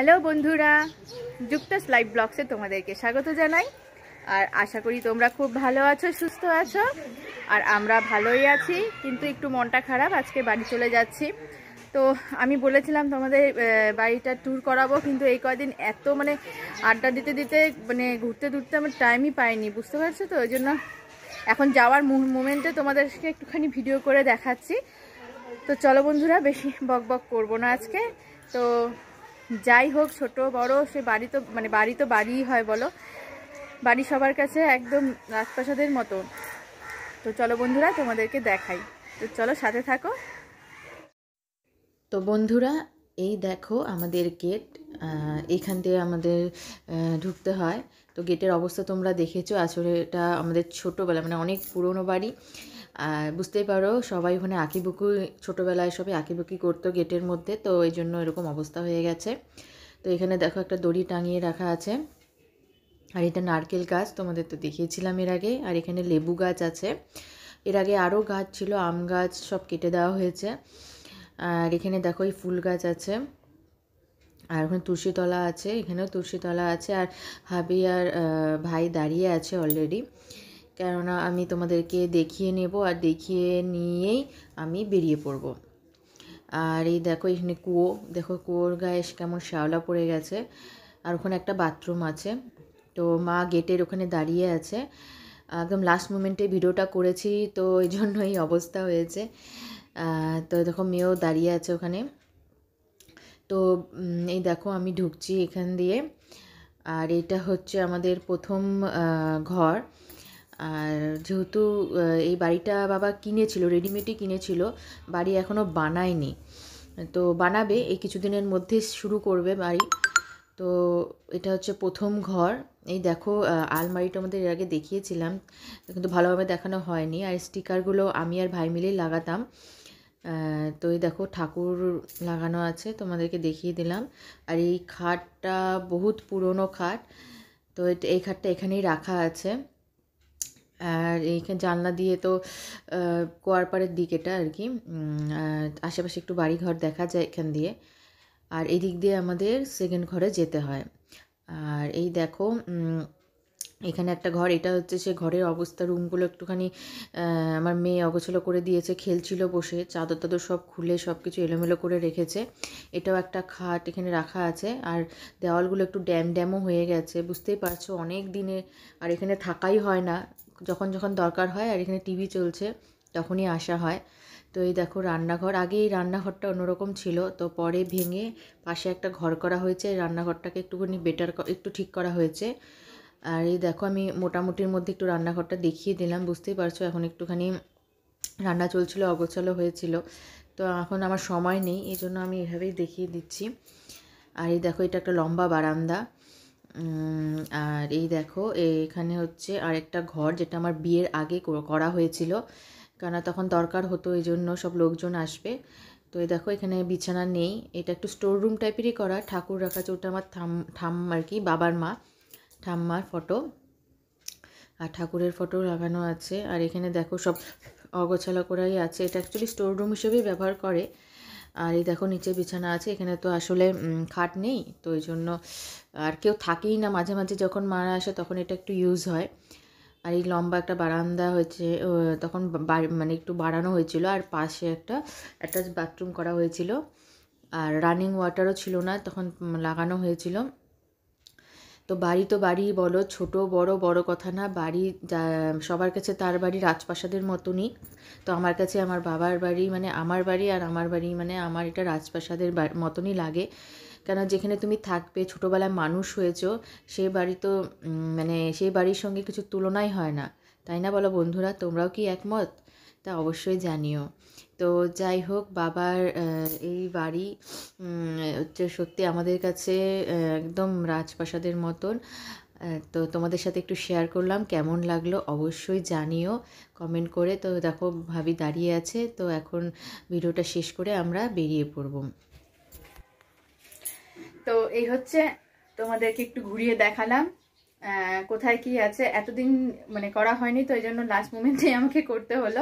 hello বন্ধুরা যুক্তাস live ব্লগসে তোমাদেরকে স্বাগত জানাই আর আশা করি তোমরা খুব ভালো আছো সুস্থ আছো আর আমরা ভালোই আছি কিন্তু একটু মনটা খারাপ আজকে বাড়ি চলে যাচ্ছি তো আমি বলেছিলাম তোমাদের বাড়িটা ট্যুর করাবো কিন্তু এই কদিন এত মানে আড্ডা দিতে দিতে মানে ঘুরতে ঘুরতে আমার টাইমই পাইনি বুঝতে পারছো তো ওই জন্য এখন যাওয়ার মোমেন্টে তোমাদেরকে একটুখানি ভিডিও করে দেখাচ্ছি তো চলো বন্ধুরা বেশি বক বক করবো না আজকে তো যাই হোক ছোট বড় সে বাড়ি তো মানে বাড়ি তো বাড়িই হয় বলো বাড়ি সবার কাছে একদম রাজপ্রাসাদের মতো তো চলো বন্ধুরা তোমাদেরকে দেখাই তো চলো সাথে থাকো তো বন্ধুরা এই দেখো আমাদের গেট এখান দিয়ে আমাদের ঢুকতে হয় তো গেটের অবস্থা তোমরা দেখেছো আসলে এটা আমাদের ছোটোবেলা মানে অনেক পুরনো বাড়ি বুঝতেই পারো সবাই ওখানে আঁকিবুকি ছোটোবেলায় সবাই আঁকিবুকি করতো গেটের মধ্যে তো এই জন্য এরকম অবস্থা হয়ে গেছে তো এখানে দেখো একটা দড়ি টাঙিয়ে রাখা আছে আর এটা নারকেল গাছ তোমাদের তো দেখিয়েছিলাম এর আগে আর এখানে লেবু গাছ আছে এর আগে আরও গাছ ছিল আম গাছ সব কেটে দেওয়া হয়েছে আর এখানে দেখো এই ফুল গাছ আছে আর ওখানে তুলসীতলা আছে এখানেও তুলসীতলা আছে আর হাবি আর ভাই দাঁড়িয়ে আছে অলরেডি কেননা আমি তোমাদেরকে দেখিয়ে নেব আর দেখিয়ে নিয়েই আমি বেরিয়ে পড়ব আর এই দেখো এখানে কুয়ো দেখো কুয়োর গায়ে কেমন শ্যাওলা পড়ে গেছে আর ওখানে একটা বাথরুম আছে তো মা গেটের ওখানে দাঁড়িয়ে আছে একদম লাস্ট মোমেন্টে ভিডিওটা করেছি তো এই জন্য এই অবস্থা হয়েছে তো দেখো মেয়েও দাঁড়িয়ে আছে ওখানে তো এই দেখো আমি ঢুকছি এখান দিয়ে আর এটা হচ্ছে আমাদের প্রথম ঘর আর যেহেতু এই বাড়িটা বাবা কিনেছিল রেডিমেডই কিনেছিল বাড়ি এখনও বানায়নি তো বানাবে এই কিছুদিনের মধ্যে শুরু করবে বাড়ি তো এটা হচ্ছে প্রথম ঘর এই দেখো আলমারিটা আমাদের এর আগে দেখিয়েছিলাম কিন্তু ভালোভাবে দেখানো হয়নি আর স্টিকারগুলো আমি আর ভাই মিলেই লাগাতাম তো এই দেখো ঠাকুর লাগানো আছে তোমাদেরকে দেখিয়ে দিলাম আর এই খাটটা বহুত পুরনো খাট তো এই খাটটা এখানেই রাখা আছে আর এইখানে জানলা দিয়ে তো কোয়ারপাড়ের দিকেটা আর কি আশেপাশে একটু বাড়িঘর দেখা যায় এখান দিয়ে আর এই দিক দিয়ে আমাদের সেকেন্ড ঘরে যেতে হয় আর এই দেখো এখানে একটা ঘর এটা হচ্ছে সে ঘরের অবস্থা রুমগুলো একটুখানি আমার মেয়ে অগোছলো করে দিয়েছে খেলছিল বসে চাদর টাদর সব খুলে সব কিছু এলোমেলো করে রেখেছে এটাও একটা খাট এখানে রাখা আছে আর দেওয়ালগুলো একটু ড্যাম ড্যামও হয়ে গেছে বুঝতেই পারছো অনেক দিনে আর এখানে থাকাই হয় না যখন যখন দরকার হয় আর এখানে টিভি চলছে তখনই আসা হয় তো এই দেখো রান্নাঘর আগে এই রান্নাঘরটা অন্যরকম ছিল তো পরে ভেঙে পাশে একটা ঘর করা হয়েছে রান্নাঘরটাকে একটুখানি বেটার একটু ঠিক করা হয়েছে আর এই দেখো আমি মোটামুটির মধ্যে একটু রান্নাঘরটা দেখিয়ে দিলাম বুঝতেই পারছো এখন একটুখানি রান্না চলছিল অগোছালো হয়েছিল তো এখন আমার সময় নেই এই জন্য আমি এভাবেই দেখিয়ে দিচ্ছি আর এই দেখো এটা একটা লম্বা বারান্দা আর এই দেখো এখানে হচ্ছে আর একটা ঘর যেটা আমার বিয়ের আগে করা হয়েছিল কেন তখন দরকার হতো এই জন্য সব লোকজন আসবে তো এই দেখো এখানে বিছানা নেই এটা একটু স্টোর রুম টাইপেরই করা ঠাকুর রাখা চোটা ওটা আমার থাম থাম আর কি বাবার মা ঠাম্মার ফটো আর ঠাকুরের ফটো লাগানো আছে আর এখানে দেখো সব অগোছালা করাই আছে এটা অ্যাকচুয়ালি স্টোর রুম হিসেবেই ব্যবহার করে আর এই দেখো নিচে বিছানা আছে এখানে তো আসলে খাট নেই তো এই জন্য আর কেউ থাকেই না মাঝে মাঝে যখন মারা আসে তখন এটা একটু ইউজ হয় আর এই লম্বা একটা বারান্দা হয়েছে তখন মানে একটু বাড়ানো হয়েছিল আর পাশে একটা অ্যাটাচ বাথরুম করা হয়েছিল আর রানিং ওয়াটারও ছিল না তখন লাগানো হয়েছিল তো বাড়ি তো বাড়ি বলো ছোট বড় বড় কথা না বাড়ি সবার কাছে তার বাড়ি রাজপ্রাসাদের মতনই তো আমার কাছে আমার বাবার বাড়ি মানে আমার বাড়ি আর আমার বাড়ি মানে আমার এটা রাজপ্রাসাদের মতনই লাগে কেন যেখানে তুমি থাকবে ছোটোবেলায় মানুষ হয়েছ সেই বাড়ি তো মানে সেই বাড়ির সঙ্গে কিছু তুলনাই হয় না তাই না বলো বন্ধুরা তোমরাও কি একমত তা অবশ্যই জানিও তো যাই হোক বাবার এই বাড়ি হচ্ছে সত্যি আমাদের কাছে একদম রাজপ্রাসাদের মতন তো তোমাদের সাথে একটু শেয়ার করলাম কেমন লাগলো অবশ্যই জানিও কমেন্ট করে তো দেখো ভাবি দাঁড়িয়ে আছে তো এখন ভিডিওটা শেষ করে আমরা বেরিয়ে পড়ব তো এই হচ্ছে তোমাদেরকে একটু ঘুরিয়ে দেখালাম কোথায় কি আছে এতদিন মানে করা হয়নি তো এই জন্য লাস্ট মুমেন্টে আমাকে করতে হলো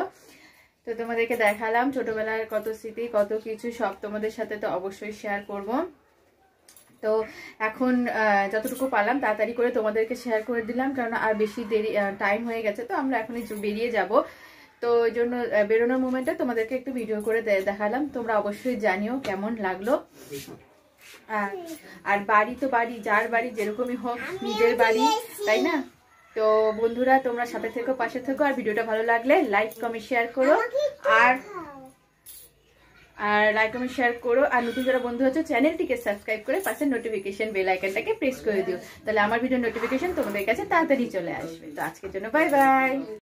তো তোমাদেরকে দেখালাম ছোটবেলার কত স্মৃতি কত কিছু সব তোমাদের সাথে তো অবশ্যই শেয়ার করব তো এখন যতটুকু পারলাম তাড়াতাড়ি করে তোমাদেরকে শেয়ার করে দিলাম কারণ আর বেশি দেরি টাইম হয়ে গেছে তো আমরা এখনই বেরিয়ে যাব তো ওই জন্য বেরোনোর মুমেন্টটা তোমাদেরকে একটু ভিডিও করে দেখালাম তোমরা অবশ্যই জানিও কেমন লাগলো আর বাড়ি তো বাড়ি যার বাড়ি যেরকমই হোক নিজের বাড়ি তাই না তো বন্ধুরা তোমরা সাথে থেকো পাশে থেকো আর ভিডিওটা ভালো লাগলে লাইক কমেন্ট শেয়ার করো আর আর লাইক কমেন্ট শেয়ার করো আর নতুন যারা বন্ধু হচ্ছে চ্যানেলটিকে সাবস্ক্রাইব করে পাশে নোটিফিকেশন বেল আইকনটাকে প্রেস করে দিও তাহলে আমার ভিডিও নোটিফিকেশন তোমাদের কাছে তাড়াতাড়ি চলে আসবে তো আজকের জন্য বাই বাই